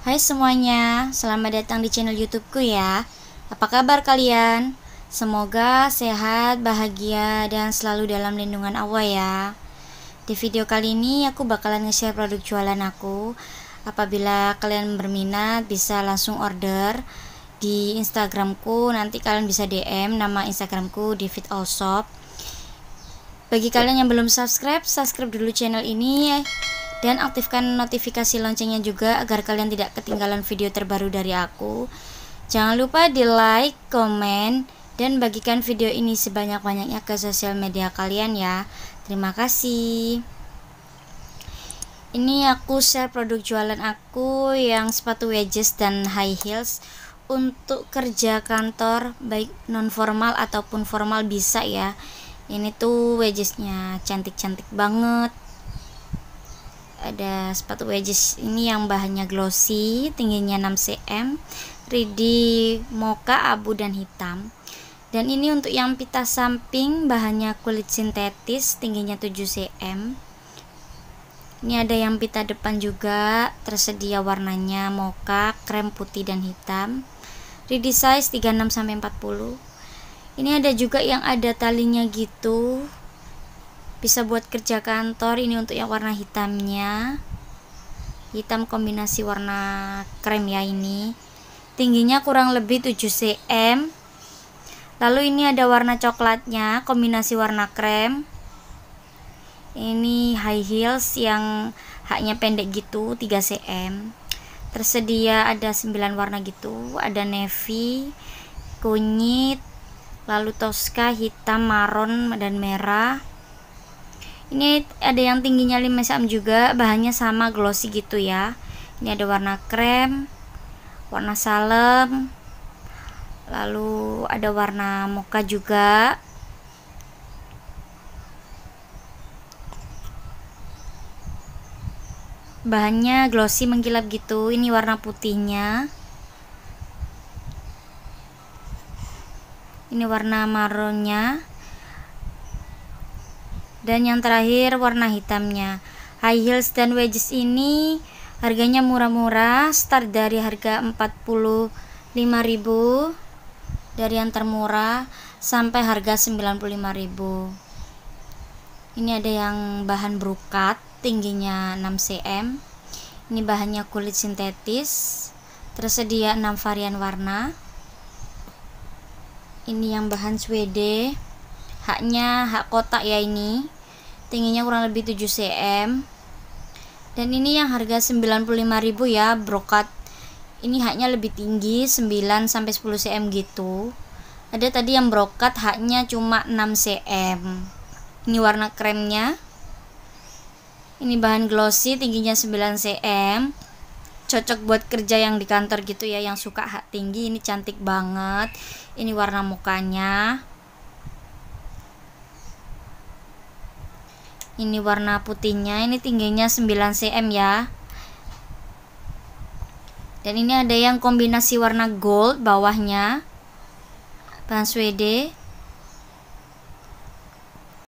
Hai semuanya, selamat datang di channel YouTubeku ya. Apa kabar kalian? Semoga sehat, bahagia, dan selalu dalam lindungan Allah ya. Di video kali ini aku bakalan nge-share produk jualan aku. Apabila kalian berminat bisa langsung order di Instagramku. Nanti kalian bisa DM nama Instagramku ku, David All Bagi kalian yang belum subscribe, subscribe dulu channel ini ya dan aktifkan notifikasi loncengnya juga agar kalian tidak ketinggalan video terbaru dari aku. Jangan lupa di like, komen, dan bagikan video ini sebanyak-banyaknya ke sosial media kalian ya. Terima kasih. Ini aku share produk jualan aku yang sepatu wedges dan high heels untuk kerja kantor baik non formal ataupun formal bisa ya. Ini tuh wedgesnya cantik-cantik banget ada sepatu wedges ini yang bahannya glossy tingginya 6 cm ready mocha abu dan hitam dan ini untuk yang pita samping bahannya kulit sintetis tingginya 7 cm ini ada yang pita depan juga tersedia warnanya mocha krem putih dan hitam ready size 36-40 ini ada juga yang ada talinya gitu bisa buat kerja kantor ini untuk yang warna hitamnya hitam kombinasi warna krem ya ini tingginya kurang lebih 7 cm lalu ini ada warna coklatnya kombinasi warna krem ini high heels yang haknya pendek gitu 3 cm tersedia ada 9 warna gitu ada navy kunyit lalu toska hitam, maron, dan merah ini ada yang tingginya 5 cm juga bahannya sama glossy gitu ya ini ada warna krem warna salem lalu ada warna mocha juga bahannya glossy mengkilap gitu ini warna putihnya ini warna maronnya dan yang terakhir warna hitamnya high heels dan wedges ini harganya murah-murah start dari harga 45.000 dari yang termurah sampai harga 95.000 ini ada yang bahan brokat tingginya 6 cm ini bahannya kulit sintetis tersedia 6 varian warna ini yang bahan swede haknya hak kotak ya ini tingginya kurang lebih 7 cm dan ini yang harga 95.000 ya brokat ini haknya lebih tinggi 9 sampai 10 cm gitu ada tadi yang brokat haknya cuma 6 cm ini warna kremnya ini bahan glossy tingginya 9 cm cocok buat kerja yang di kantor gitu ya yang suka hak tinggi ini cantik banget ini warna mukanya ini warna putihnya ini tingginya 9 cm ya dan ini ada yang kombinasi warna gold bawahnya bahan suede